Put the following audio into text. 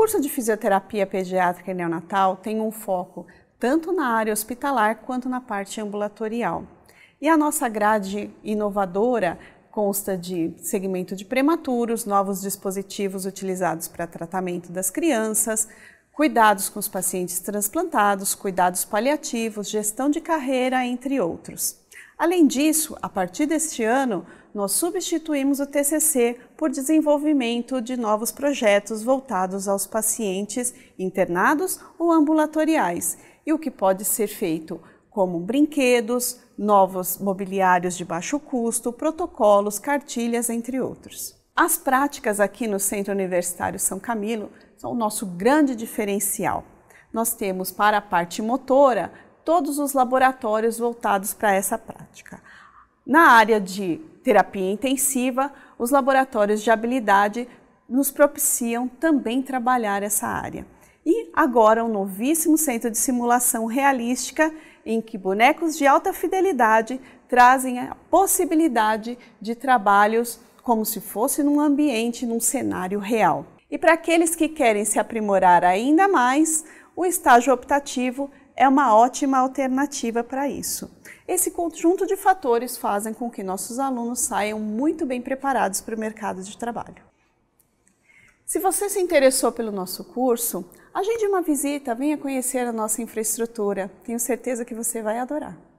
curso de fisioterapia pediátrica e neonatal tem um foco tanto na área hospitalar quanto na parte ambulatorial. E a nossa grade inovadora consta de segmento de prematuros, novos dispositivos utilizados para tratamento das crianças, cuidados com os pacientes transplantados, cuidados paliativos, gestão de carreira, entre outros. Além disso, a partir deste ano, nós substituímos o TCC por desenvolvimento de novos projetos voltados aos pacientes internados ou ambulatoriais, e o que pode ser feito como brinquedos, novos mobiliários de baixo custo, protocolos, cartilhas, entre outros. As práticas aqui no Centro Universitário São Camilo são o nosso grande diferencial. Nós temos para a parte motora todos os laboratórios voltados para essa prática prática. Na área de terapia intensiva, os laboratórios de habilidade nos propiciam também trabalhar essa área. E agora um novíssimo centro de simulação realística em que bonecos de alta fidelidade trazem a possibilidade de trabalhos como se fosse num ambiente, num cenário real. E para aqueles que querem se aprimorar ainda mais, o estágio optativo é uma ótima alternativa para isso. Esse conjunto de fatores fazem com que nossos alunos saiam muito bem preparados para o mercado de trabalho. Se você se interessou pelo nosso curso, agende uma visita, venha conhecer a nossa infraestrutura. Tenho certeza que você vai adorar.